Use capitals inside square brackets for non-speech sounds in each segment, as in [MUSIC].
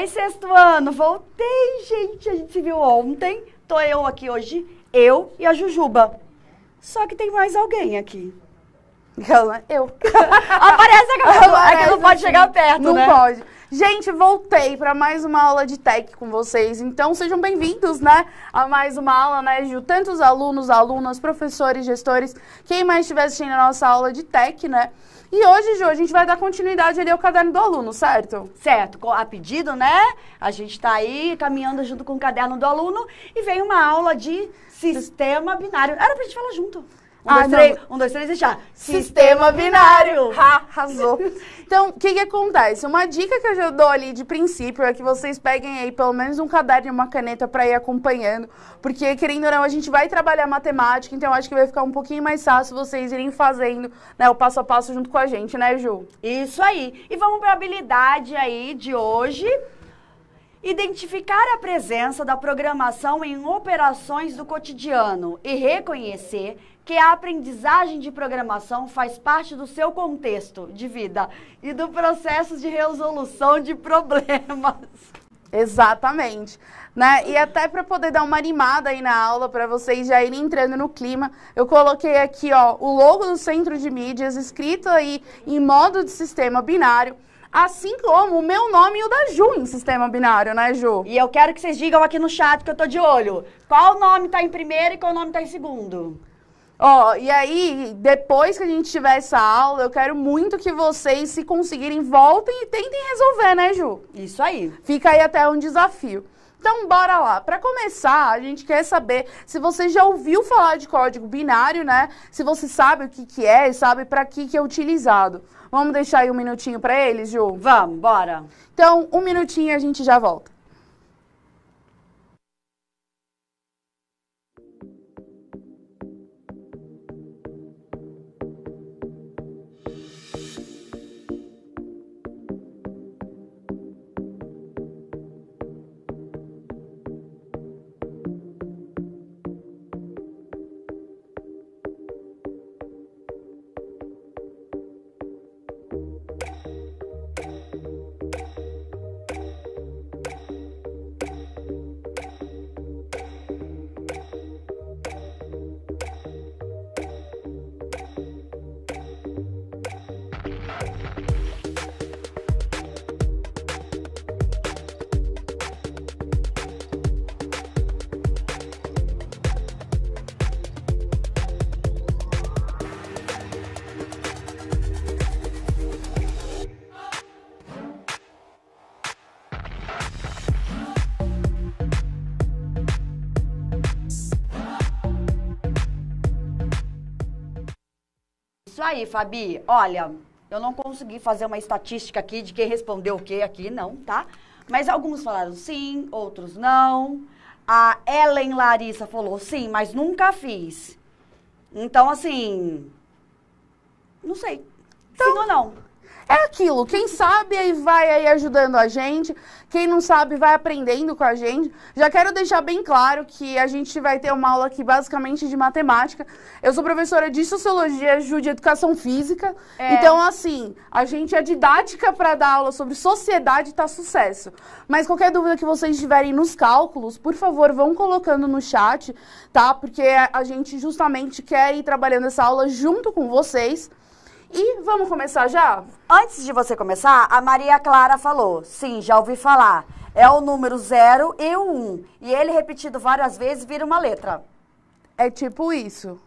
Oi, sexto ano, voltei, gente. A gente se viu ontem. Tô eu aqui hoje, eu e a Jujuba. Só que tem mais alguém aqui. Eu. [LAUGHS] Aparece aquela. que não pode chegar perto, não né? Não pode. Gente, voltei para mais uma aula de tech com vocês. Então, sejam bem-vindos, né? A mais uma aula, né, Ju? Tantos alunos, alunas, professores, gestores, quem mais estiver assistindo a nossa aula de tech, né? E hoje, Ju, a gente vai dar continuidade ali ao caderno do aluno, certo? Certo, a pedido, né? A gente está aí caminhando junto com o caderno do aluno e vem uma aula de sistema binário. Era pra gente falar junto. Um, ah, dois, três, um, dois, três e já. Sistema binário! Ha, [LAUGHS] arrasou. então, o que, que acontece? Uma dica que eu já dou ali de princípio é que vocês peguem aí pelo menos um caderno e uma caneta para ir acompanhando, porque querendo ou não, a gente vai trabalhar matemática, então acho que vai ficar um pouquinho mais fácil vocês irem fazendo né, o passo a passo junto com a gente, né, Ju? Isso aí. E vamos para a habilidade aí de hoje. Identificar a presença da programação em operações do cotidiano e reconhecer que a aprendizagem de programação faz parte do seu contexto de vida e do processo de resolução de problemas. [LAUGHS] Exatamente, né? E até para poder dar uma animada aí na aula para vocês já irem entrando no clima, eu coloquei aqui, ó, o logo do Centro de Mídias escrito aí em modo de sistema binário Assim como o meu nome e o da Ju em sistema binário, né, Ju? E eu quero que vocês digam aqui no chat que eu tô de olho. Qual nome tá em primeiro e qual nome tá em segundo? Ó, oh, e aí, depois que a gente tiver essa aula, eu quero muito que vocês, se conseguirem, voltem e tentem resolver, né, Ju? Isso aí. Fica aí até um desafio. Então, bora lá. Para começar, a gente quer saber se você já ouviu falar de código binário, né? Se você sabe o que, que é e sabe para que, que é utilizado. Vamos deixar aí um minutinho para eles, Ju? Vamos, bora. Então, um minutinho e a gente já volta. Aí, Fabi, olha, eu não consegui fazer uma estatística aqui de quem respondeu o que aqui, não, tá? Mas alguns falaram sim, outros não. A Ellen Larissa falou sim, mas nunca fiz. Então, assim, não sei. Então, sim ou não? é aquilo. Quem sabe aí vai aí ajudando a gente. Quem não sabe vai aprendendo com a gente. Já quero deixar bem claro que a gente vai ter uma aula aqui basicamente de matemática. Eu sou professora de sociologia, ju de educação física. É. Então, assim, a gente é didática para dar aula sobre sociedade tá sucesso. Mas qualquer dúvida que vocês tiverem nos cálculos, por favor, vão colocando no chat, tá? Porque a gente justamente quer ir trabalhando essa aula junto com vocês. E vamos começar já? Antes de você começar, a Maria Clara falou: sim, já ouvi falar. É o número 0 e o 1. Um, e ele repetido várias vezes vira uma letra. É tipo isso.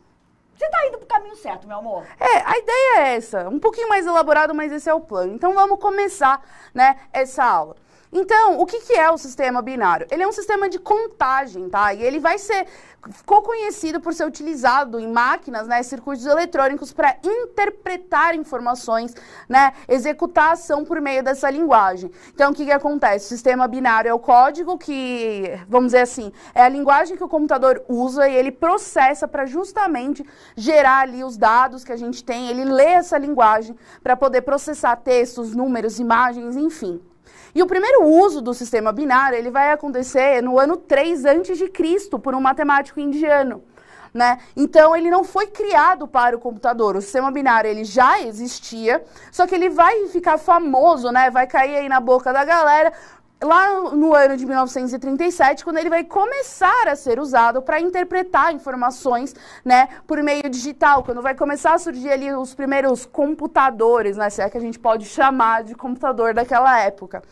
Você tá indo pro caminho certo, meu amor. É, a ideia é essa. Um pouquinho mais elaborado, mas esse é o plano. Então vamos começar, né, essa aula. Então, o que, que é o sistema binário? Ele é um sistema de contagem, tá? E ele vai ser ficou conhecido por ser utilizado em máquinas, né, circuitos eletrônicos para interpretar informações, né, executar ação por meio dessa linguagem. Então, o que, que acontece? O sistema binário é o código que, vamos dizer assim, é a linguagem que o computador usa e ele processa para justamente gerar ali os dados que a gente tem. Ele lê essa linguagem para poder processar textos, números, imagens, enfim. E o primeiro uso do sistema binário, ele vai acontecer no ano 3 a.C., por um matemático indiano. Né? Então ele não foi criado para o computador. O sistema binário ele já existia, só que ele vai ficar famoso, né? Vai cair aí na boca da galera lá no ano de 1937, quando ele vai começar a ser usado para interpretar informações, né, por meio digital, quando vai começar a surgir ali os primeiros computadores, né, se é que a gente pode [LAUGHS] chamar de computador daquela época.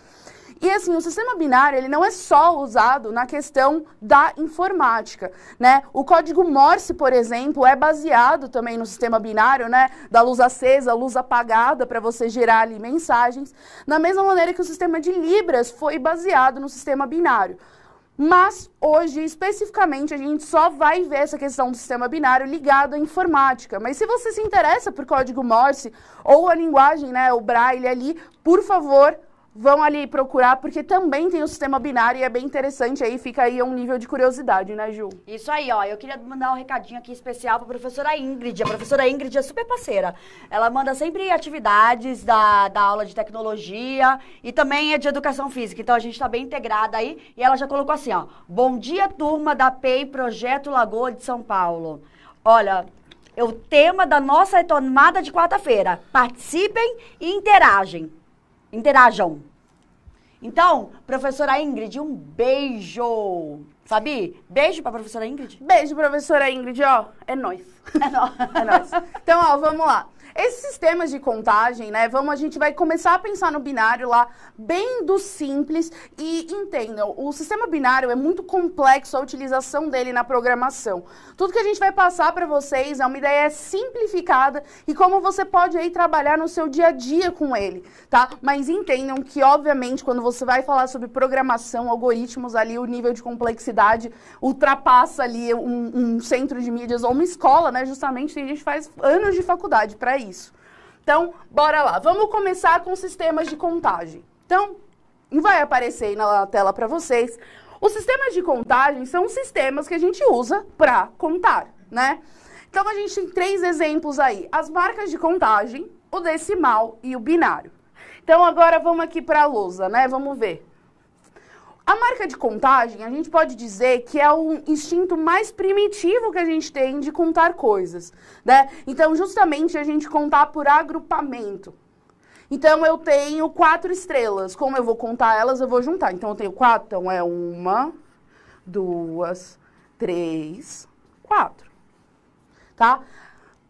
E assim, o sistema binário, ele não é só usado na questão da informática, né? O código Morse, por exemplo, é baseado também no sistema binário, né? Da luz acesa, luz apagada, para você gerar ali mensagens. Da mesma maneira que o sistema de Libras foi baseado no sistema binário. Mas hoje, especificamente, a gente só vai ver essa questão do sistema binário ligado à informática. Mas se você se interessa por código Morse ou a linguagem, né, o Braille ali, por favor, vão ali procurar, porque também tem o sistema binário e é bem interessante aí, fica aí um nível de curiosidade, né, Ju? Isso aí, ó. Eu queria mandar um recadinho aqui especial pra professora Ingrid. A professora Ingrid é super parceira. Ela manda sempre atividades da, da aula de tecnologia e também é de educação física. Então a gente tá bem integrada aí. E ela já colocou assim, ó. Bom dia, turma da PEI Projeto Lagoa de São Paulo. Olha, é o tema da nossa retomada de quarta-feira. Participem e interagem interajam. Então, professora Ingrid, um beijo. Fabi, beijo pra professora Ingrid. Beijo, professora Ingrid, ó. É nóis. É, [LAUGHS] é nóis. é Então, ó, vamos lá. Esses sistemas de contagem, né? Vamos, a gente vai começar a pensar no binário lá, bem do simples. E entendam, o sistema binário é muito complexo a utilização dele na programação. Tudo que a gente vai passar para vocês é uma ideia simplificada e como você pode aí trabalhar no seu dia a dia com ele, tá? Mas entendam que, obviamente, quando você vai falar sobre programação, algoritmos ali, o nível de complexidade ultrapassa ali um, um centro de mídias ou uma escola, né? Justamente, a gente faz anos de faculdade para isso. Então, bora lá. Vamos começar com sistemas de contagem. Então, vai aparecer aí na tela para vocês. Os sistemas de contagem são sistemas que a gente usa para contar, né? Então, a gente tem três exemplos aí. As marcas de contagem, o decimal e o binário. Então, agora vamos aqui para a lousa, né? Vamos ver. A marca de contagem, a gente pode dizer que é o instinto mais primitivo que a gente tem de contar coisas, né? Então, justamente a gente contar por agrupamento. Então, eu tenho quatro estrelas. Como eu vou contar elas, eu vou juntar. Então, eu tenho quatro. Então, é uma, duas, três, quatro. Tá?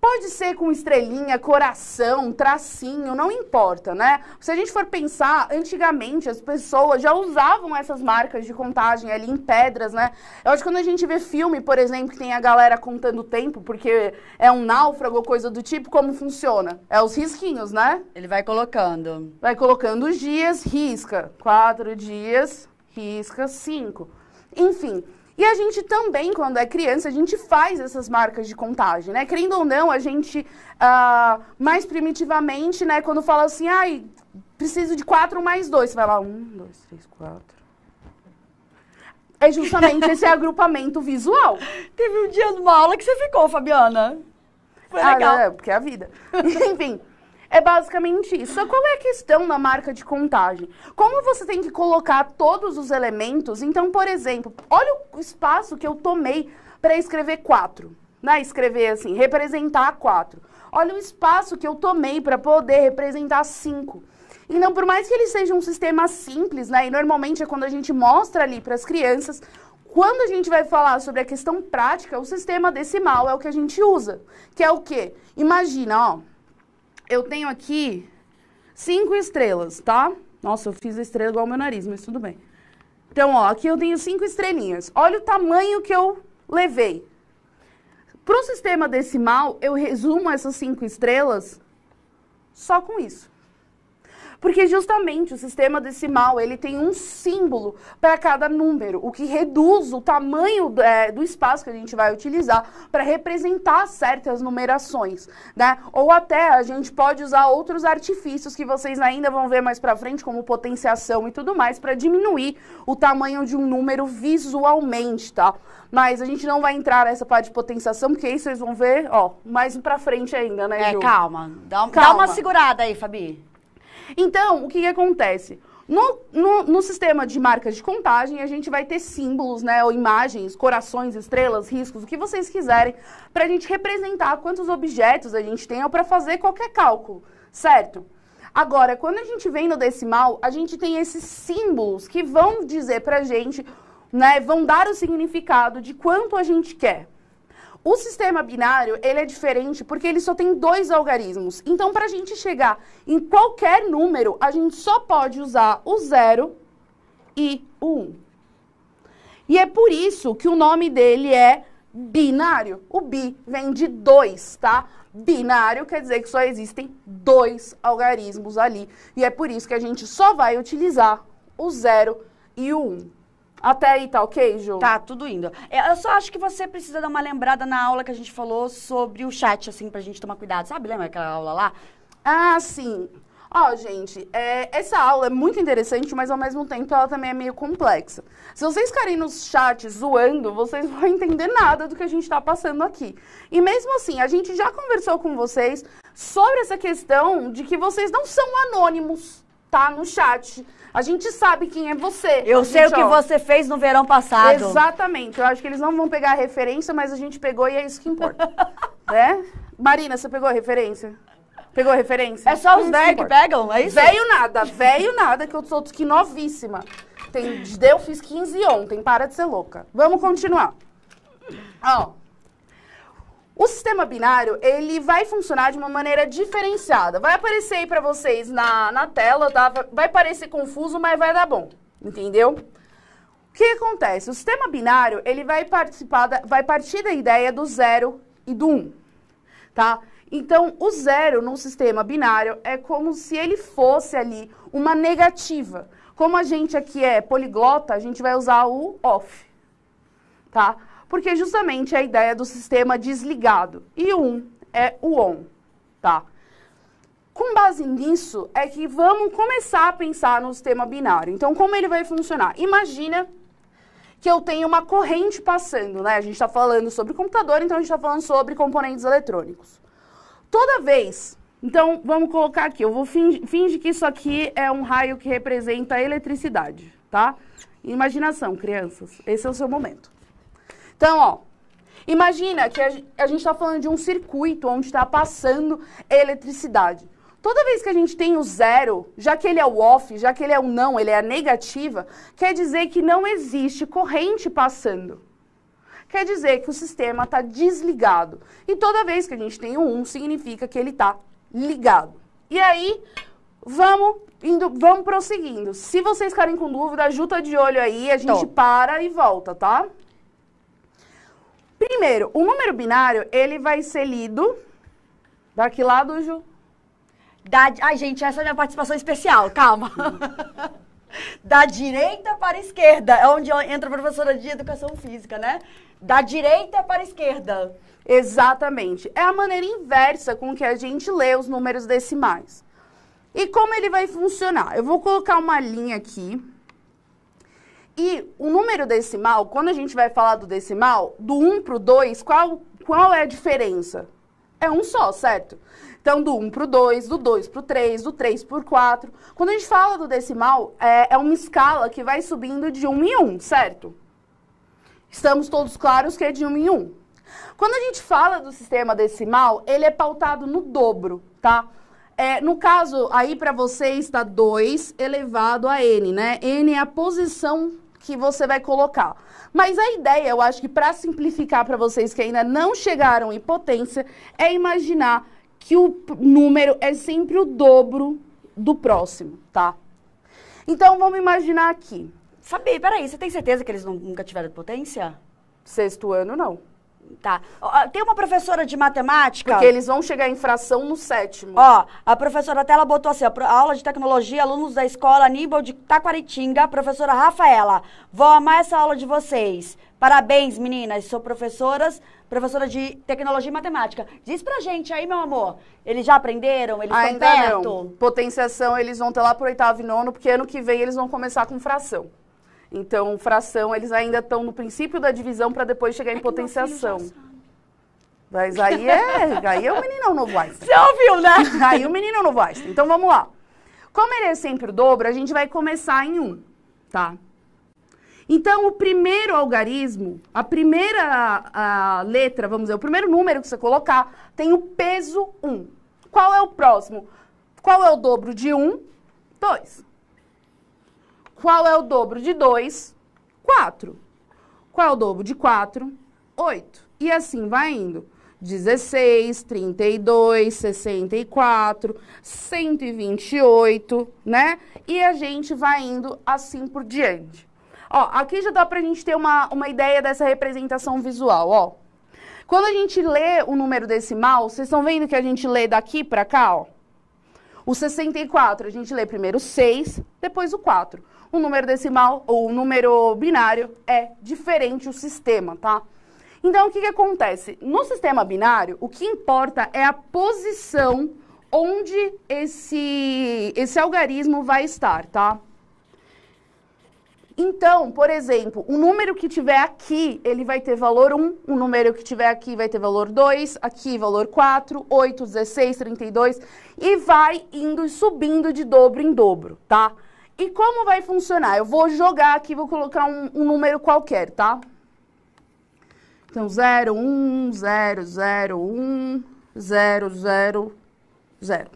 Pode ser com estrelinha, coração, tracinho, não importa, né? Se a gente for pensar, antigamente as pessoas já usavam essas marcas de contagem ali em pedras, né? Eu acho que quando a gente vê filme, por exemplo, que tem a galera contando o tempo, porque é um náufrago ou coisa do tipo, como funciona? É os risquinhos, né? Ele vai colocando. Vai colocando os dias, risca. Quatro dias, risca. Cinco. Enfim, e a gente também, quando é criança, a gente faz essas marcas de contagem, né? Querendo ou não, a gente, uh, mais primitivamente, né, quando fala assim, ai, preciso de quatro mais dois, você vai lá, um, dois, três, quatro. É justamente esse [LAUGHS] agrupamento visual. Teve um dia numa aula que você ficou, Fabiana. Foi ah, legal. Ah, é, porque é a vida. [LAUGHS] Enfim. É basicamente isso. Qual é a questão na marca de contagem? Como você tem que colocar todos os elementos? Então, por exemplo, olha o espaço que eu tomei para escrever 4. Né? Escrever assim, representar 4. Olha o espaço que eu tomei para poder representar 5. Então, por mais que ele seja um sistema simples, né? E normalmente é quando a gente mostra ali para as crianças, quando a gente vai falar sobre a questão prática, o sistema decimal é o que a gente usa. Que é o quê? Imagina, ó eu tenho aqui cinco estrelas, tá? Nossa, eu fiz a estrela igual ao meu nariz, mas tudo bem. Então, ó, aqui eu tenho cinco estrelinhas. Olha o tamanho que eu levei. Para o sistema decimal, eu resumo essas cinco estrelas só com isso. Porque justamente o sistema decimal, ele tem um símbolo para cada número, o que reduz o tamanho é, do espaço que a gente vai utilizar para representar certas numerações, né? Ou até a gente pode usar outros artifícios que vocês ainda vão ver mais para frente, como potenciação e tudo mais, para diminuir o tamanho de um número visualmente, tá? Mas a gente não vai entrar nessa parte de potenciação, porque aí vocês vão ver, ó, mais pra frente ainda, né, é, Ju? É, calma. Dá, um, calma. dá uma segurada aí, Fabi. Então, o que, que acontece? No, no, no, sistema de marcas de contagem, a gente vai ter símbolos, né, ou imagens, corações, estrelas, riscos, o que vocês quiserem, para a gente representar quantos objetos a gente tem ou para fazer qualquer cálculo, certo? Agora, quando a gente vem no decimal, a gente tem esses símbolos que vão dizer para a gente, né, vão dar o significado de quanto a gente quer. O sistema binário, ele é diferente porque ele só tem dois algarismos. Então, para a gente chegar em qualquer número, a gente só pode usar o zero e o um. E é por isso que o nome dele é binário. O bi vem de dois, tá? Binário quer dizer que só existem dois algarismos ali. E é por isso que a gente só vai utilizar o zero e o um. Até aí tá ok, Ju? Tá, tudo indo. É, eu só acho que você precisa dar uma lembrada na aula que a gente falou sobre o chat, assim, pra gente tomar cuidado. Sabe, lembra aquela aula lá? Ah, sim. Ó, oh, gente, é, essa aula é muito interessante, mas ao mesmo tempo ela também é meio complexa. Se vocês ficarem nos chats zoando, vocês vão entender nada do que a gente está passando aqui. E mesmo assim, a gente já conversou com vocês sobre essa questão de que vocês não são anônimos tá no chat. A gente sabe quem é você. Eu gente, sei o que ó, você fez no verão passado. Exatamente. Eu acho que eles não vão pegar a referência, mas a gente pegou e é isso que importa. [LAUGHS] né? Marina, você pegou a referência? Pegou a referência? É só os hum, velhos que pegam, é isso? Velho nada, velho nada, que eu sou que novíssima. Tem, eu fiz 15 ontem, para de ser louca. Vamos continuar. Ó. O sistema binário, ele vai funcionar de uma maneira diferenciada. Vai aparecer aí para vocês na, na tela, tá? Vai parecer confuso, mas vai dar bom, entendeu? O que acontece? O sistema binário, ele vai participar, da, vai partir da ideia do zero e do um, tá? Então, o zero no sistema binário é como se ele fosse ali uma negativa. Como a gente aqui é poliglota, a gente vai usar o off, Tá? Porque justamente a ideia do sistema desligado. E o um é o on, tá? Com base nisso, é que vamos começar a pensar no sistema binário. Então, como ele vai funcionar? Imagina que eu tenho uma corrente passando, né? A gente está falando sobre computador, então a gente está falando sobre componentes eletrônicos. Toda vez, então vamos colocar aqui, eu vou fingir finge que isso aqui é um raio que representa a eletricidade, tá? Imaginação, crianças, esse é o seu momento. Então, ó, imagina que a gente está falando de um circuito onde está passando eletricidade. Toda vez que a gente tem o zero, já que ele é o off, já que ele é o não, ele é a negativa, quer dizer que não existe corrente passando. Quer dizer que o sistema está desligado. E toda vez que a gente tem o um, 1, significa que ele está ligado. E aí, vamos indo, vamos prosseguindo. Se vocês ficarem com dúvida, ajuda tá de olho aí, a gente Tô. para e volta, tá? Primeiro, o número binário, ele vai ser lido... Daqui que lado, Ju... Da, ai, gente, essa é a minha participação especial, calma. [LAUGHS] da direita para a esquerda, é onde entra a professora de educação física, né? Da direita para a esquerda. Exatamente. É a maneira inversa com que a gente lê os números decimais. E como ele vai funcionar? Eu vou colocar uma linha aqui, e o número decimal, quando a gente vai falar do decimal, do 1 para o 2, qual, qual é a diferença? É um só, certo? Então, do 1 para o 2, do 2 para o 3, do 3 para o 4. Quando a gente fala do decimal, é, é uma escala que vai subindo de 1 em 1, certo? Estamos todos claros que é de 1 em 1. Quando a gente fala do sistema decimal, ele é pautado no dobro, tá? É, no caso, aí para vocês está 2 elevado a n, né? n é a posição que você vai colocar. Mas a ideia, eu acho que para simplificar para vocês que ainda não chegaram em potência, é imaginar que o número é sempre o dobro do próximo, tá? Então vamos imaginar aqui. Sabe, peraí, você tem certeza que eles nunca tiveram potência? Sexto ano, não. Tá. Tem uma professora de matemática. Porque eles vão chegar em fração no sétimo. Ó, a professora até ela botou assim: a aula de tecnologia, alunos da escola Aníbal de Taquaritinga, professora Rafaela. Vou amar essa aula de vocês. Parabéns, meninas. Sou professoras, professora de tecnologia e matemática. Diz pra gente aí, meu amor. Eles já aprenderam? Eles estão perto? Não. Potenciação, eles vão ter lá pro oitavo e nono, porque ano que vem eles vão começar com fração. Então, fração, eles ainda estão no princípio da divisão para depois chegar em é potenciação. Mas aí é, aí é o meninão novo Einstein. Você ouviu, né? [LAUGHS] Aí o meninão novo Einstein. Então vamos lá. Como ele é sempre o dobro, a gente vai começar em um, tá? Então, o primeiro algarismo, a primeira a letra, vamos dizer, o primeiro número que você colocar, tem o peso 1. Qual é o próximo? Qual é o dobro de 1? 2. Qual é o dobro de 2? 4. Qual é o dobro de 4? 8. E assim vai indo. 16, 32, 64, 128, né? E a gente vai indo assim por diante. Ó, aqui já dá pra gente ter uma, uma ideia dessa representação visual, ó. Quando a gente lê o número decimal, vocês estão vendo que a gente lê daqui pra cá, ó? O 64, a gente lê primeiro o 6, depois o 4 o número decimal ou o número binário é diferente o sistema, tá? Então, o que, que acontece? No sistema binário, o que importa é a posição onde esse, esse algarismo vai estar, tá? Então, por exemplo, o número que tiver aqui, ele vai ter valor 1, o número que tiver aqui vai ter valor 2, aqui valor 4, 8, 16, 32, e vai indo e subindo de dobro em dobro, tá? Tá? E como vai funcionar? Eu vou jogar aqui, vou colocar um, um número qualquer, tá? Então, 0, 1, 0, 0, 1, 0, 0, 0.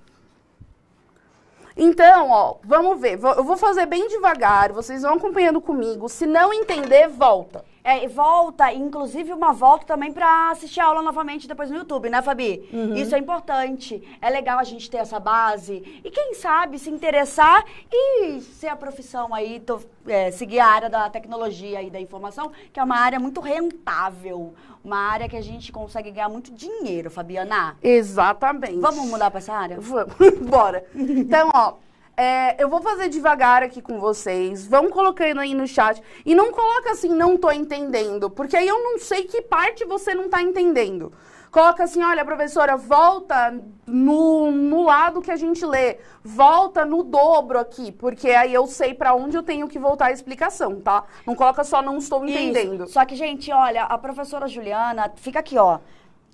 Então, ó, vamos ver. Eu vou fazer bem devagar, vocês vão acompanhando comigo. Se não entender, volta é, volta, inclusive uma volta também para assistir a aula novamente depois no YouTube, né, Fabi? Uhum. Isso é importante. É legal a gente ter essa base. E quem sabe se interessar e ser a profissão aí, tô, é, seguir a área da tecnologia e da informação, que é uma área muito rentável. Uma área que a gente consegue ganhar muito dinheiro, Fabiana. Exatamente. Vamos mudar para essa área? Vamos. [LAUGHS] Bora. Então, ó. É, eu vou fazer devagar aqui com vocês. Vão colocando aí no chat. E não coloca assim, não tô entendendo, porque aí eu não sei que parte você não tá entendendo. Coloca assim, olha, professora, volta no, no lado que a gente lê, volta no dobro aqui, porque aí eu sei para onde eu tenho que voltar a explicação, tá? Não coloca só não estou entendendo. Isso. Só que, gente, olha, a professora Juliana, fica aqui, ó.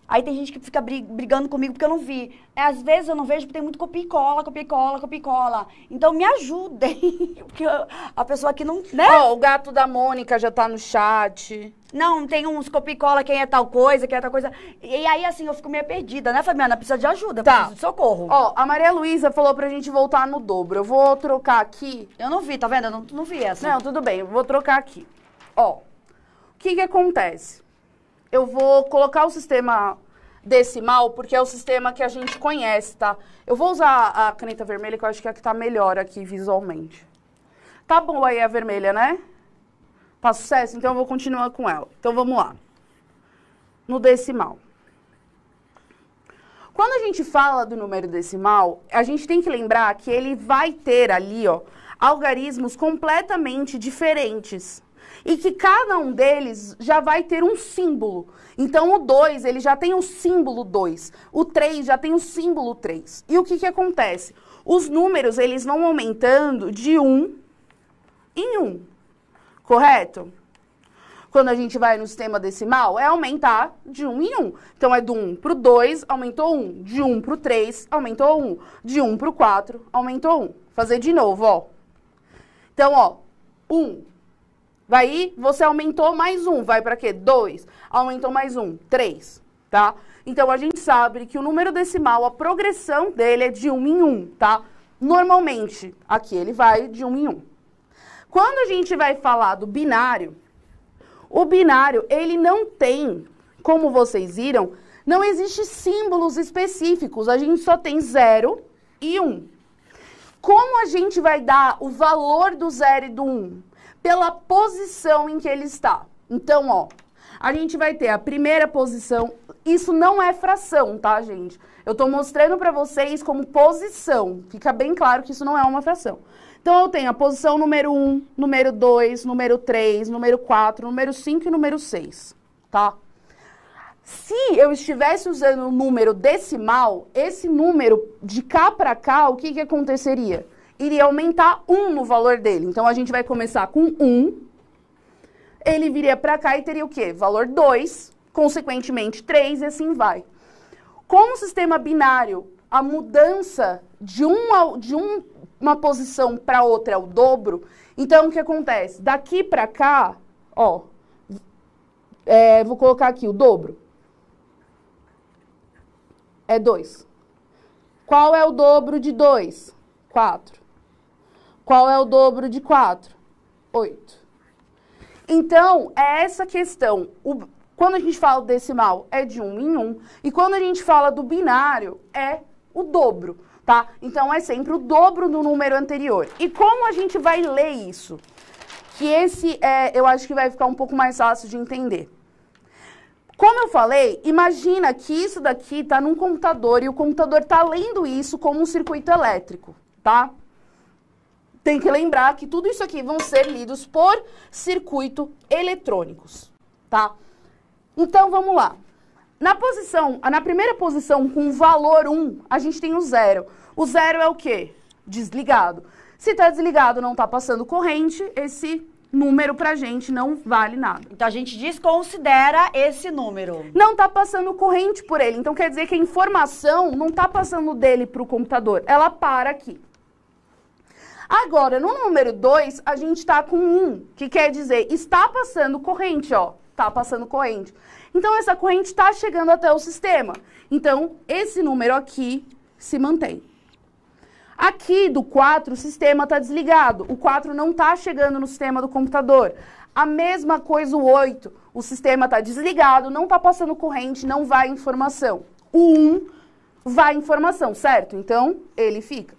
Aí tem gente que fica brigando comigo porque eu não vi. É, às vezes eu não vejo porque tem muito copia e cola, copia e cola, copia e cola. Então me ajudem, [LAUGHS] porque a pessoa que não... Né? Ó, oh, o gato da Mônica já tá no chat. Não, tem uns copia e cola, quem é tal coisa, quem é tal coisa. E aí, assim, eu fico meio perdida, né, Fabiana? Precisa de ajuda, tá. precisa de socorro. Ó, a Maria Luísa falou pra gente voltar no dobro. Eu vou trocar aqui. Eu não vi, tá vendo? Eu não, não vi essa. Não, tudo bem, eu vou trocar aqui. Ó, o que que acontece? Eu vou colocar o sistema decimal, porque é o sistema que a gente conhece, tá? Eu vou usar a caneta vermelha, que eu acho que é a que tá melhor aqui visualmente. Tá bom aí a vermelha, né? Tá sucesso? Então eu vou continuar com ela. Então vamos lá. No decimal. Quando a gente fala do número decimal, a gente tem que lembrar que ele vai ter ali, ó, algarismos completamente diferentes e que cada um deles já vai ter um símbolo. Então o 2, ele já tem o símbolo 2, o 3 já tem o símbolo 3. E o que, que acontece? Os números, eles vão aumentando de 1 um em 1, um, correto? Quando a gente vai no sistema decimal, é aumentar de 1 um em 1. Então, é do 1 para o 2, aumentou 1. De 1 para o 3, aumentou 1. De 1 para o 4, aumentou 1. Fazer de novo, ó. Então, ó, 1, Daí você aumentou mais um, vai para quê? 2. Aumentou mais um, 3, tá? Então a gente sabe que o número decimal, a progressão dele é de 1 um em 1, um, tá? Normalmente, aqui ele vai de 1 um em 1. Um. Quando a gente vai falar do binário, o binário, ele não tem, como vocês viram, não existe símbolos específicos, a gente só tem 0 e 1. Um. Como a gente vai dar o valor do 0 e do 1? Um? pela posição em que ele está. Então, ó, a gente vai ter a primeira posição. Isso não é fração, tá, gente? Eu tô mostrando para vocês como posição. Fica bem claro que isso não é uma fração. Então, eu tenho a posição número 1, número 2, número 3, número 4, número 5 e número 6, tá? Se eu estivesse usando o número decimal, esse número de cá para cá, o que, que aconteceria? iria aumentar 1 no valor dele. Então, a gente vai começar com 1. Ele viria para cá e teria o quê? Valor 2, consequentemente 3 e assim vai. Com o sistema binário, a mudança de, um ao, de um, uma posição para outra é o dobro. Então, o que acontece? Daqui para cá, ó, é, vou colocar aqui o dobro. É 2. Qual é o dobro de 2? 4. Qual é o dobro de 4? 8. Então, é essa questão. O, quando a gente fala decimal, é de um em um. E quando a gente fala do binário, é o dobro, tá? Então, é sempre o dobro do número anterior. E como a gente vai ler isso? Que esse, é, eu acho que vai ficar um pouco mais fácil de entender. Como eu falei, imagina que isso daqui está num computador e o computador está lendo isso como um circuito elétrico, tá? tem que lembrar que tudo isso aqui vão ser lidos por circuito eletrônicos, tá? Então, vamos lá. Na posição, na primeira posição com valor 1, a gente tem o zero. O zero é o quê? Desligado. Se está desligado, não está passando corrente, esse número pra gente não vale nada. Então a gente desconsidera esse número. Não tá passando corrente por ele. Então quer dizer que a informação não tá passando dele pro computador. Ela para aqui. Agora, no número 2, a gente está com 1, um, que quer dizer está passando corrente, ó. está passando corrente. Então, essa corrente está chegando até o sistema. Então, esse número aqui se mantém. Aqui do 4, o sistema está desligado. O 4 não está chegando no sistema do computador. A mesma coisa o 8. O sistema está desligado, não está passando corrente, não vai informação. O 1 vai informação, certo? Então, ele fica.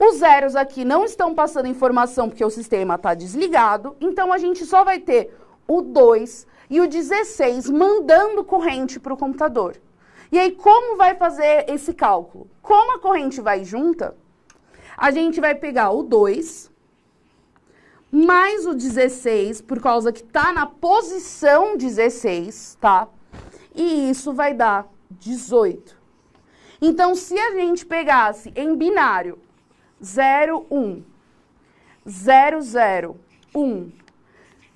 Os zeros aqui não estão passando informação porque o sistema está desligado, então a gente só vai ter o 2 e o 16 mandando corrente para o computador. E aí, como vai fazer esse cálculo? Como a corrente vai junta, a gente vai pegar o 2 mais o 16, por causa que está na posição 16, tá? E isso vai dar 18. Então, se a gente pegasse em binário zero um zero zero um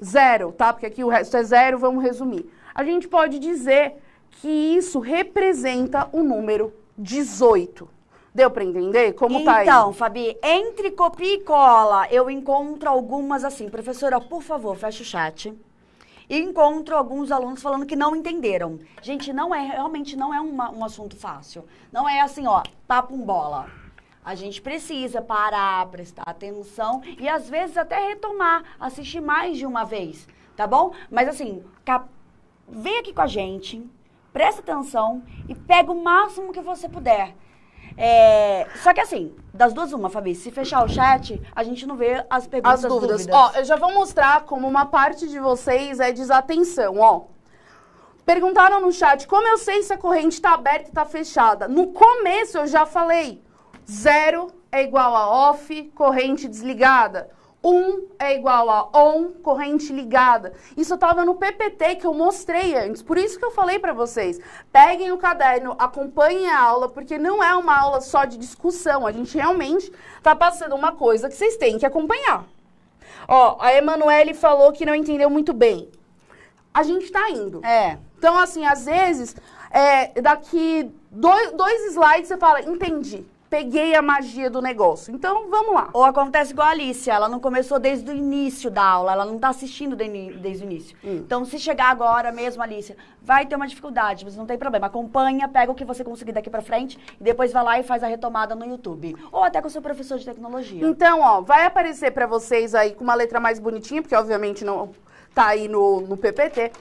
zero tá? Porque aqui o resto é zero, vamos resumir. A gente pode dizer que isso representa o número 18. Deu para entender? Como então, tá Então, Fabi, entre copia e cola, eu encontro algumas assim. Professora, por favor, fecha o chat. encontro alguns alunos falando que não entenderam. Gente, não é, realmente não é uma, um assunto fácil. Não é assim, ó, papo um bola. A gente precisa parar, prestar atenção e às vezes até retomar, assistir mais de uma vez, tá bom? Mas assim, cap... vem aqui com a gente, presta atenção e pega o máximo que você puder. É, só que assim, das duas uma, Fabi, se fechar o chat, a gente não vê as perguntas, as dúvidas. dúvidas. Ó, eu já vou mostrar como uma parte de vocês é desatenção, ó. Perguntaram no chat, como eu sei se a corrente tá aberta e tá fechada? No começo eu já falei. Zero é igual a off, corrente desligada. 1 um é igual a on, corrente ligada. Isso estava no PPT que eu mostrei antes, por isso que eu falei para vocês. Peguem o caderno, acompanhem a aula, porque não é uma aula só de discussão, a gente realmente está passando uma coisa que vocês têm que acompanhar. Ó, a Emanuele falou que não entendeu muito bem. A gente está indo. É. Então, assim, às vezes, é, daqui dois, dois slides você fala, entendi peguei a magia do negócio. Então, vamos lá. Ou acontece igual a Alicia, ela não começou desde o início da aula, ela não tá assistindo desde o início. Hum. Então, se chegar agora mesmo, Alicia, vai ter uma dificuldade, mas não tem problema. Acompanha, pega o que você conseguir daqui para frente e depois vai lá e faz a retomada no YouTube. Ou até com o seu professor de tecnologia. Então, ó, vai aparecer para vocês aí com uma letra mais bonitinha, porque obviamente não tá aí no, no PPT,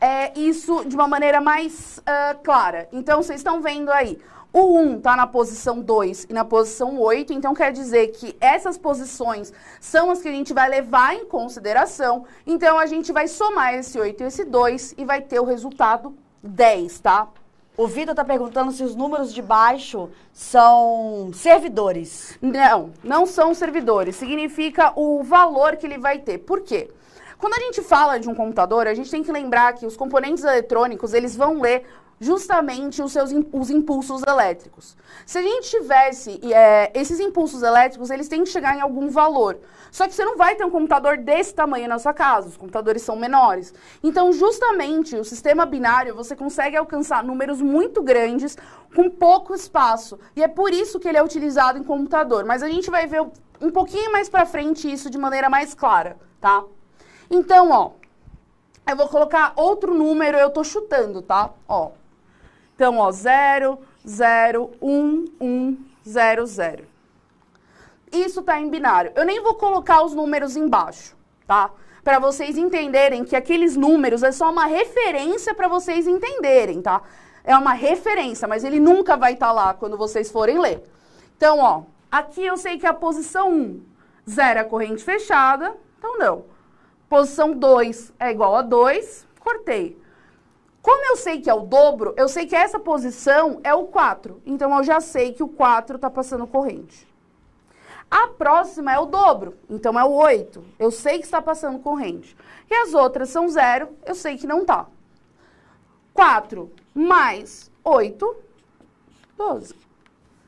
é isso de uma maneira mais uh, clara. Então, vocês estão vendo aí. O 1 está na posição 2 e na posição 8, então quer dizer que essas posições são as que a gente vai levar em consideração. Então, a gente vai somar esse 8 e esse 2 e vai ter o resultado 10, tá? O Vitor está perguntando se os números de baixo são servidores. Não, não são servidores. Significa o valor que ele vai ter. Por quê? Quando a gente fala de um computador, a gente tem que lembrar que os componentes eletrônicos, eles vão ler justamente os seus os impulsos elétricos. Se a gente tivesse é, esses impulsos elétricos, eles têm que chegar em algum valor. Só que você não vai ter um computador desse tamanho na sua casa, os computadores são menores. Então, justamente o sistema binário você consegue alcançar números muito grandes com pouco espaço. E é por isso que ele é utilizado em computador. Mas a gente vai ver um pouquinho mais para frente isso de maneira mais clara, tá? Então, ó, eu vou colocar outro número, eu tô chutando, tá? Ó, então, ó, 0, 0, 1, 1, 0, 0. Isso tá em binário. Eu nem vou colocar os números embaixo, tá? Para vocês entenderem que aqueles números é só uma referência para vocês entenderem, tá? É uma referência, mas ele nunca vai estar tá lá quando vocês forem ler. Então, ó, aqui eu sei que a posição 1, 0 é corrente fechada, então não. Posição 2 é igual a 2, cortei. Como eu sei que é o dobro, eu sei que essa posição é o 4. Então, eu já sei que o 4 está passando corrente. A próxima é o dobro, então é o 8. Eu sei que está passando corrente. E as outras são 0, eu sei que não está. 4 mais 8, 12.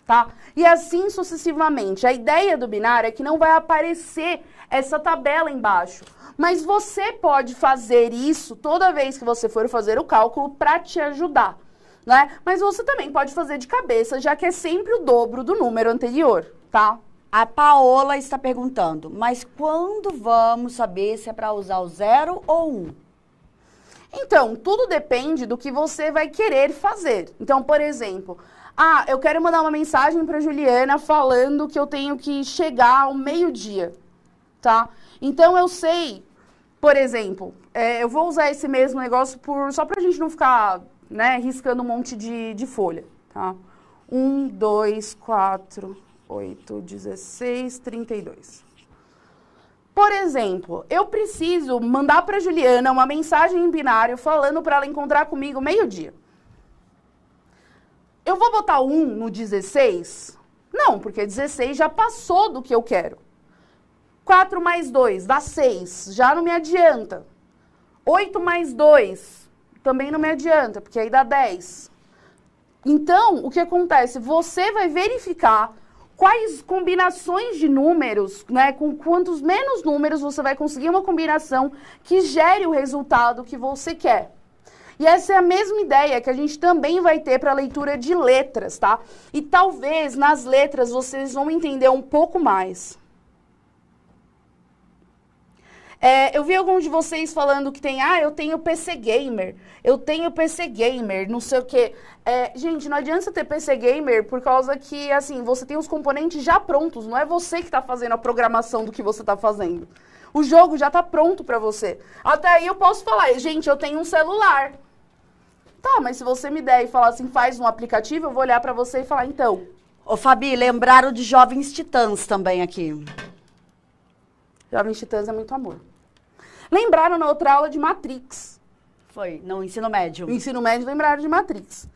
Tá? E assim sucessivamente. A ideia do binário é que não vai aparecer essa tabela embaixo. Mas você pode fazer isso toda vez que você for fazer o cálculo para te ajudar, né? Mas você também pode fazer de cabeça, já que é sempre o dobro do número anterior, tá? A Paola está perguntando, mas quando vamos saber se é para usar o zero ou um? Então, tudo depende do que você vai querer fazer. Então, por exemplo, ah, eu quero mandar uma mensagem para Juliana falando que eu tenho que chegar ao meio-dia, tá? Então eu sei por exemplo, é, eu vou usar esse mesmo negócio por, só para a gente não ficar né, riscando um monte de, de folha. Tá? 1, 2, 4, 8, 16, 32. Por exemplo, eu preciso mandar para Juliana uma mensagem em binário falando para ela encontrar comigo meio-dia. Eu vou botar 1 no 16? Não, porque 16 já passou do que eu quero. 4 mais 2 dá 6, já não me adianta. 8 mais 2 também não me adianta, porque aí dá 10. Então, o que acontece? Você vai verificar quais combinações de números, né, com quantos menos números você vai conseguir uma combinação que gere o resultado que você quer. E essa é a mesma ideia que a gente também vai ter para a leitura de letras, tá? E talvez nas letras vocês vão entender um pouco mais. É, eu vi alguns de vocês falando que tem, ah, eu tenho PC Gamer, eu tenho PC Gamer, não sei o quê. É, gente, não adianta ter PC Gamer por causa que, assim, você tem os componentes já prontos, não é você que está fazendo a programação do que você está fazendo. O jogo já está pronto para você. Até aí eu posso falar, gente, eu tenho um celular. Tá, mas se você me der e falar assim, faz um aplicativo, eu vou olhar para você e falar, então. Ô, Fabi, lembraram de Jovens Titãs também aqui. Jovens Titãs é muito amor. Lembraram na outra aula de Matrix. Foi, no ensino médio. ensino médio lembraram de Matrix.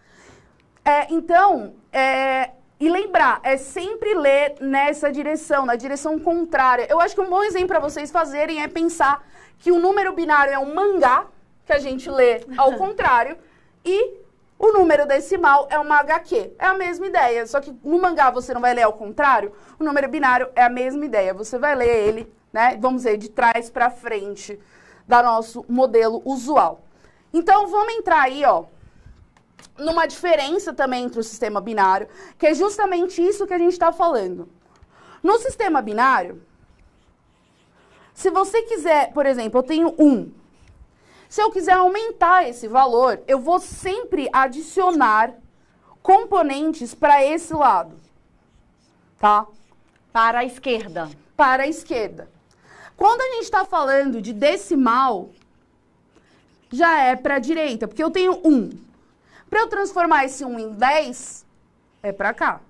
É, então, é, e lembrar, é sempre ler nessa direção, na direção contrária. Eu acho que um bom exemplo para vocês fazerem é pensar que o número binário é um mangá, que a gente lê ao [LAUGHS] contrário, e o número decimal é uma HQ. É a mesma ideia, só que no mangá você não vai ler ao contrário, o número binário é a mesma ideia, você vai ler ele né? Vamos ver, de trás para frente da nosso modelo usual. Então, vamos entrar aí, ó, numa diferença também entre o sistema binário, que é justamente isso que a gente está falando. No sistema binário, se você quiser, por exemplo, eu tenho um. Se eu quiser aumentar esse valor, eu vou sempre adicionar componentes para esse lado, tá? Para a esquerda. Para a esquerda. Quando a gente está falando de decimal, já é para a direita, porque eu tenho 1. Para eu transformar esse 1 em 10, é para cá.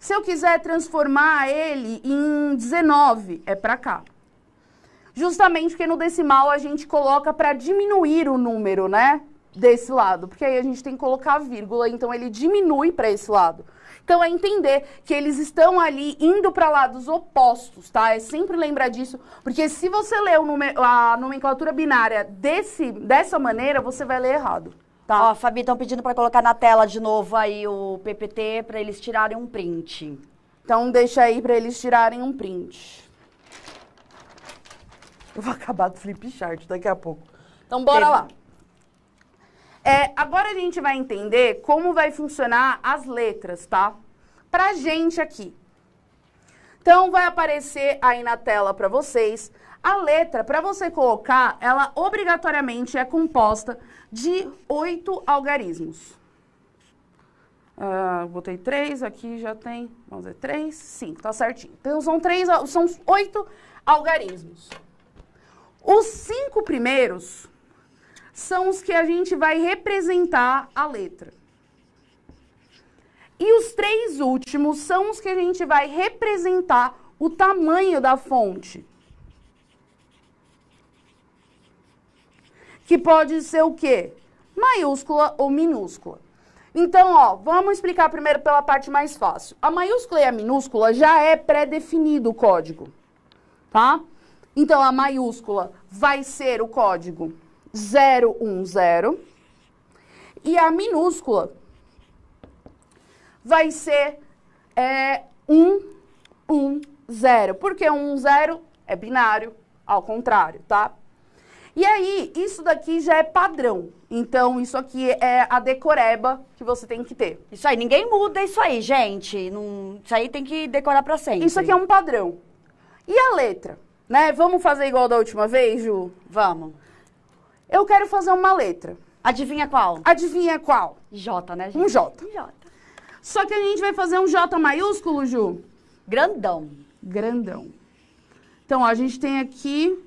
Se eu quiser transformar ele em 19, é para cá. Justamente porque no decimal a gente coloca para diminuir o número, né? Desse lado, porque aí a gente tem que colocar vírgula, então ele diminui para esse lado. Então é entender que eles estão ali indo para lados opostos, tá? É sempre lembrar disso, porque se você ler a nomenclatura binária desse, dessa maneira, você vai ler errado. Tá. Ó, Fabi, estão pedindo para colocar na tela de novo aí o PPT para eles tirarem um print. Então deixa aí para eles tirarem um print. Eu vou [LAUGHS] acabar do flip chart daqui a pouco. Então bora lá. É, agora a gente vai entender como vai funcionar as letras, tá? Pra gente aqui. Então, vai aparecer aí na tela para vocês. A letra, para você colocar, ela obrigatoriamente é composta de oito algarismos. Uh, botei três, aqui já tem, vamos ver, três, cinco, tá certinho. Então, são três, são oito algarismos. Os cinco primeiros são os que a gente vai representar a letra. E os três últimos são os que a gente vai representar o tamanho da fonte. Que pode ser o quê? Maiúscula ou minúscula. Então, ó, vamos explicar primeiro pela parte mais fácil. A maiúscula e a minúscula já é pré-definido o código, tá? Então, a maiúscula vai ser o código 010 e a minúscula vai ser é, 110. Um, um, porque 10 um, é binário, ao contrário, tá? E aí, isso daqui já é padrão. Então, isso aqui é a decoreba que você tem que ter. Isso aí, ninguém muda isso aí, gente. Não, isso aí tem que decorar pra sempre. Isso aqui é um padrão. E a letra? Né? Vamos fazer igual da última vez, Ju? Vamos. Eu quero fazer uma letra. Adivinha qual? Adivinha qual? J, né, gente? Um J. J. Só que a gente vai fazer um J maiúsculo, Ju? Grandão. Grandão. Então, ó, a gente tem aqui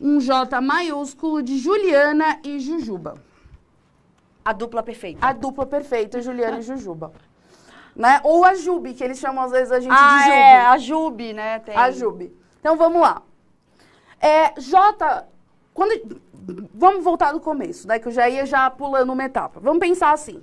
um J maiúsculo de Juliana e Jujuba. A dupla perfeita. A dupla perfeita, Juliana e Jujuba. [LAUGHS] Né? Ou a Jubi que eles chamam às vezes a gente ah, de Jubi. é, a Jubi, né? Tem... A Jubi. Então, vamos lá. É, J, quando, Vamos voltar do começo, né? Que eu já ia já pulando uma etapa. Vamos pensar assim.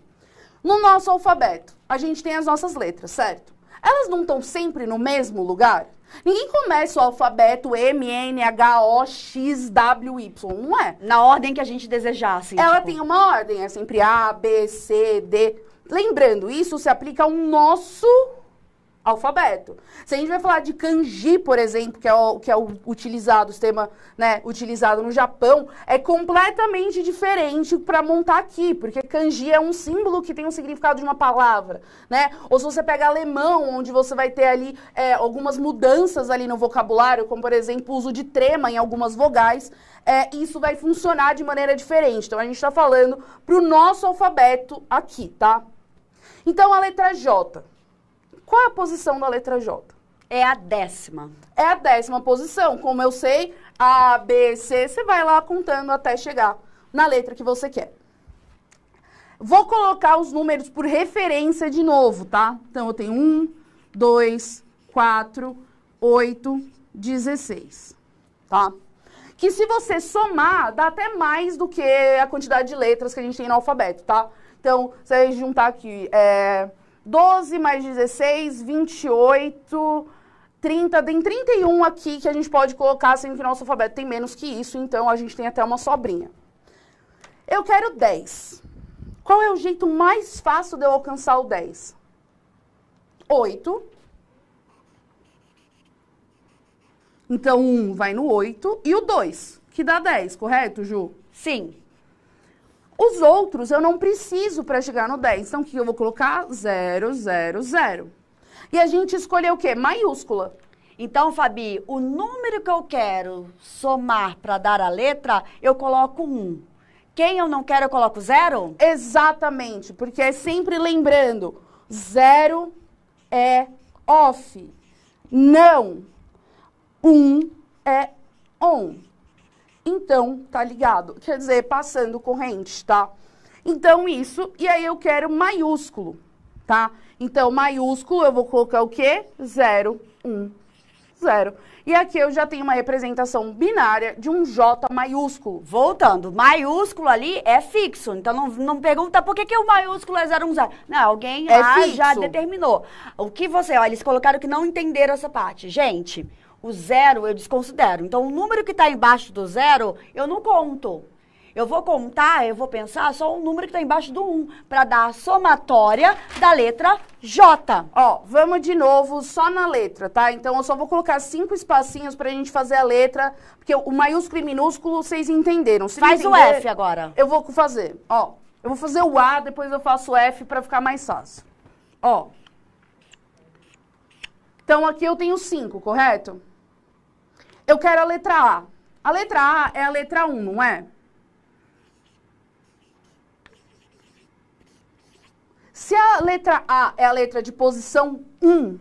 No nosso alfabeto, a gente tem as nossas letras, certo? Elas não estão sempre no mesmo lugar? Ninguém começa o alfabeto M, N, H, O, X, W, Y, não é? Na ordem que a gente desejar, assim. Ela tipo... tem uma ordem, é sempre A, B, C, D. Lembrando, isso se aplica ao nosso alfabeto. Se a gente vai falar de kanji, por exemplo, que é o que é o utilizado, o sistema né, utilizado no Japão, é completamente diferente para montar aqui, porque kanji é um símbolo que tem um significado de uma palavra, né? Ou se você pega alemão, onde você vai ter ali é, algumas mudanças ali no vocabulário, como por exemplo o uso de trema em algumas vogais, é, isso vai funcionar de maneira diferente. Então a gente está falando para o nosso alfabeto aqui, tá? Então a letra J. Qual é a posição da letra J? É a décima. É a décima posição. Como eu sei, A, B, C, você vai lá contando até chegar na letra que você quer. Vou colocar os números por referência de novo, tá? Então, eu tenho 1, 2, 4, 8, 16, tá? Que se você somar, dá até mais do que a quantidade de letras que a gente tem no alfabeto, tá? Então, se a gente juntar aqui, é... 12 mais 16, 28, 30. Tem 31 aqui que a gente pode colocar, sendo que nosso alfabeto tem menos que isso, então a gente tem até uma sobrinha. Eu quero 10. Qual é o jeito mais fácil de eu alcançar o 10? 8. Então, um vai no 8 e o 2, que dá 10, correto, Ju? Sim. Os outros eu não preciso para chegar no 10. Então, o que eu vou colocar? 0, 0, 0. E a gente escolheu o quê? Maiúscula. Então, Fabi, o número que eu quero somar para dar a letra, eu coloco 1. Um. Quem eu não quero, eu coloco 0? Exatamente, porque é sempre lembrando, 0 é off, não, um é on então, tá ligado? Quer dizer, passando corrente, tá? Então, isso, e aí eu quero maiúsculo, tá? Então, maiúsculo, eu vou colocar o quê? 0, 1, 0. E aqui eu já tenho uma representação binária de um J maiúsculo. Voltando, maiúsculo ali é fixo. Então não, não pergunta por que, que o maiúsculo é 010. Um não, alguém é lá fixo. já determinou. O que você, ó, eles colocaram que não entenderam essa parte. Gente, o zero eu desconsidero. Então, o número que está embaixo do zero, eu não conto. Eu vou contar, eu vou pensar só um número que está embaixo do 1, um, para dar a somatória da letra J. Ó, vamos de novo só na letra, tá? Então eu só vou colocar cinco espacinhos para a gente fazer a letra, porque o maiúsculo e minúsculo vocês entenderam. Se Faz entender, o F agora. Eu vou fazer, ó. Eu vou fazer o A, depois eu faço o F para ficar mais fácil. Ó. Então aqui eu tenho cinco, correto? Eu quero a letra A. A letra A é a letra 1, não é? Se a letra A é a letra de posição 1,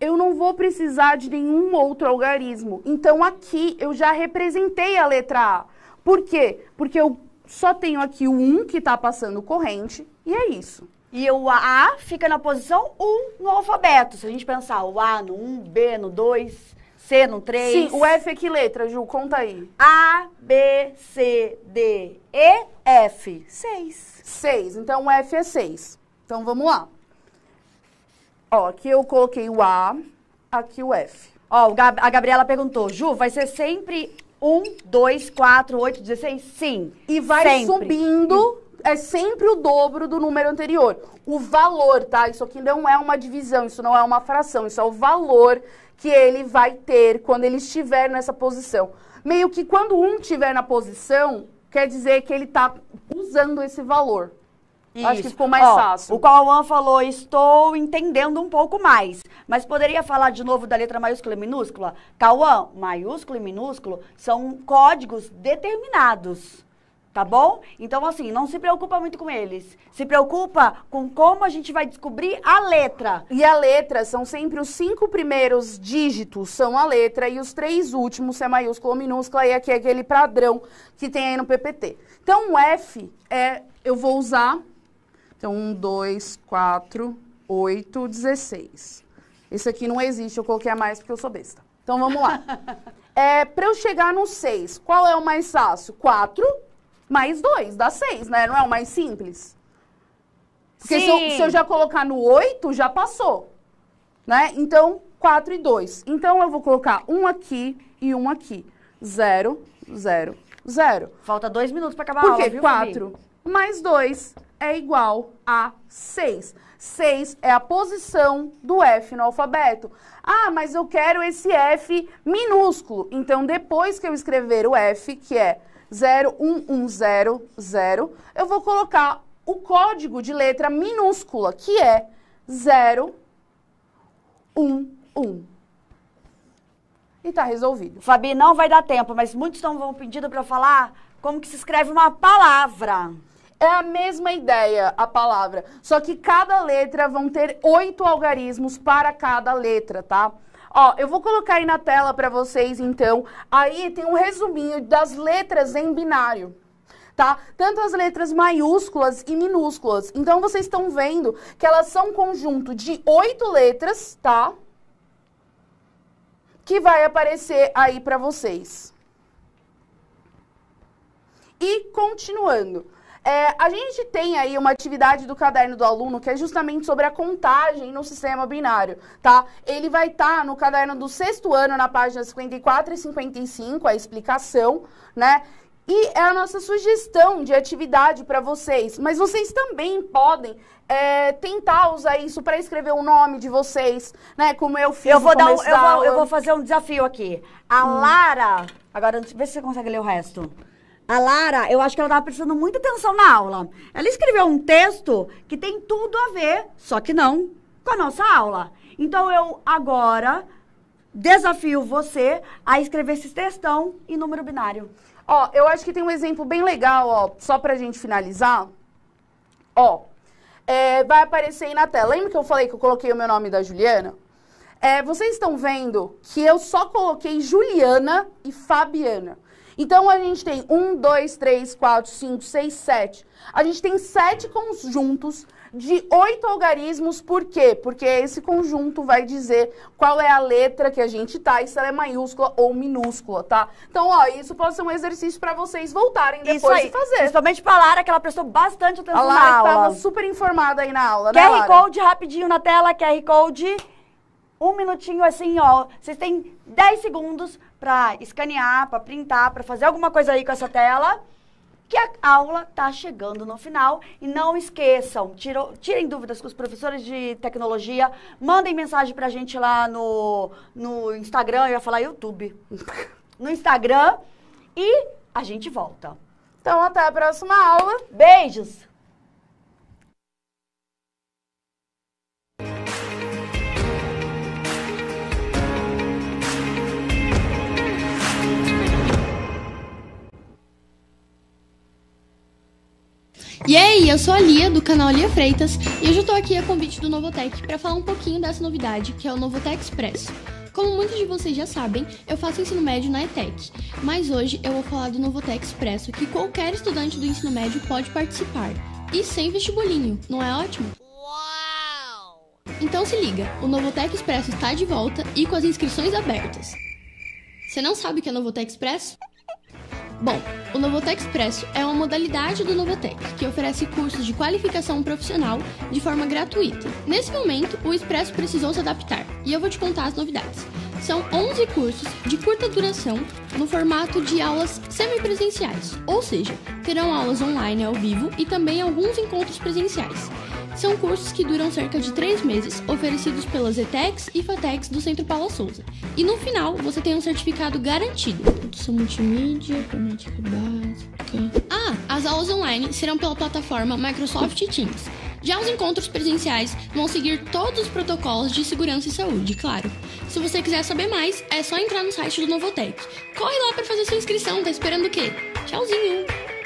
eu não vou precisar de nenhum outro algarismo. Então, aqui eu já representei a letra A. Por quê? Porque eu só tenho aqui o 1 que está passando corrente, e é isso. E o A fica na posição 1 no alfabeto. Se a gente pensar o A no 1, B no 2, C no 3. Sim, o F é que letra, Ju? Conta aí. A, B, C, D, E, F. 6. 6. Então o F é 6. Então vamos lá. Ó, aqui eu coloquei o A, aqui o F. Ó, a Gabriela perguntou, Ju, vai ser sempre 1, 2, 4, 8, 16? Sim. E vai sempre. subindo é sempre o dobro do número anterior. O valor, tá? Isso aqui não é uma divisão, isso não é uma fração, isso é o valor que ele vai ter quando ele estiver nessa posição. Meio que quando um estiver na posição, quer dizer que ele está usando esse valor. Isso. Acho que ficou mais Ó, fácil. O Cauã falou, estou entendendo um pouco mais. Mas poderia falar de novo da letra maiúscula e minúscula? Cauã, maiúsculo e minúsculo são códigos determinados. Tá bom? Então, assim, não se preocupa muito com eles. Se preocupa com como a gente vai descobrir a letra. E a letra são sempre os cinco primeiros dígitos são a letra e os três últimos, se é maiúsculo ou minúscula, e aqui é aquele padrão que tem aí no PPT. Então, o F é, eu vou usar, então, um, dois, quatro, oito, dezesseis. Esse aqui não existe, eu coloquei a mais porque eu sou besta. Então, vamos lá. [LAUGHS] é, eu chegar no seis, qual é o mais fácil? Quatro mais 2, dá 6, né? Não é o mais simples? Porque se eu, se eu, já colocar no 8, já passou. Né? Então, 4 e 2. Então, eu vou colocar um aqui e um aqui. 0, 0, 0. Falta 2 minutos para acabar Por a aula, viu, 4 mais 2 é igual a 6. 6 é a posição do F no alfabeto. Ah, mas eu quero esse F minúsculo. Então, depois que eu escrever o F, que é 01100, eu vou colocar o código de letra minúscula, que é 011. E tá resolvido. Fabi, não vai dar tempo, mas muitos estão vão pedindo para falar como que se escreve uma palavra. É a mesma ideia, a palavra. Só que cada letra vão ter oito algarismos para cada letra, tá? Ó, eu vou colocar aí na tela para vocês, então. Aí tem um resuminho das letras em binário. Tá? Tanto as letras maiúsculas e minúsculas. Então, vocês estão vendo que elas são um conjunto de oito letras, tá? Que vai aparecer aí para vocês. E continuando. É, a gente tem aí uma atividade do caderno do aluno que é justamente sobre a contagem no sistema binário, tá? Ele vai estar tá no caderno do sexto ano, na página 54 e 55, a explicação, né? E é a nossa sugestão de atividade para vocês. Mas vocês também podem é, tentar usar isso para escrever o nome de vocês, né? Como eu fiz. Eu vou, dar um, eu, vou, eu vou fazer um desafio aqui. A hum. Lara. Agora, vê se você consegue ler o resto. A Lara, eu acho que ela estava prestando muita atenção na aula. Ela escreveu um texto que tem tudo a ver, só que não, com a nossa aula. Então eu agora desafio você a escrever esse textão em número binário. Ó, eu acho que tem um exemplo bem legal, ó, só pra gente finalizar. Ó, é, vai aparecer aí na tela. Lembra que eu falei que eu coloquei o meu nome da Juliana? É, vocês estão vendo que eu só coloquei Juliana e Fabiana. Então a gente tem um, dois, três, quatro, cinco, seis, sete. A gente tem sete conjuntos de oito algarismos, por quê? Porque esse conjunto vai dizer qual é a letra que a gente tá, e se ela é maiúscula ou minúscula, tá? Então, ó, isso pode ser um exercício para vocês voltarem depois e fazer. Principalmente pra Lara, que ela prestou bastante atenção Olá, na aula. Ela super informada aí na aula, QR né, QR Code rapidinho na tela, QR Code um minutinho assim, ó. Vocês têm 10 segundos para escanear, para printar, para fazer alguma coisa aí com essa tela, que a aula está chegando no final. E não esqueçam, tiro, tirem dúvidas com os professores de tecnologia, mandem mensagem para a gente lá no, no Instagram, eu ia falar YouTube, [LAUGHS] no Instagram, e a gente volta. Então, até a próxima aula. Beijos! E aí, é, eu sou a Lia, do canal Lia Freitas, e hoje eu tô aqui a convite do Novotec para falar um pouquinho dessa novidade, que é o Novotec Express. Como muitos de vocês já sabem, eu faço ensino médio na ETEC, mas hoje eu vou falar do Novotec Expresso, que qualquer estudante do ensino médio pode participar, e sem vestibulinho, não é ótimo? Uau! Então se liga, o Novotec Expresso está de volta e com as inscrições abertas. Você não sabe o que é Novotec Expresso? Bom, o Novotec Expresso é uma modalidade do Novotec que oferece cursos de qualificação profissional de forma gratuita. Nesse momento, o Expresso precisou se adaptar e eu vou te contar as novidades. São 11 cursos de curta duração no formato de aulas semipresenciais, ou seja, terão aulas online ao vivo e também alguns encontros presenciais. São cursos que duram cerca de três meses, oferecidos pelas ETECs e FATECs do Centro Paula Souza. E no final, você tem um certificado garantido. Produção multimídia, informática básica... Ah, as aulas online serão pela plataforma Microsoft Teams. Já os encontros presenciais vão seguir todos os protocolos de segurança e saúde, claro. Se você quiser saber mais, é só entrar no site do Novotec. Corre lá para fazer sua inscrição, tá esperando o quê? Tchauzinho!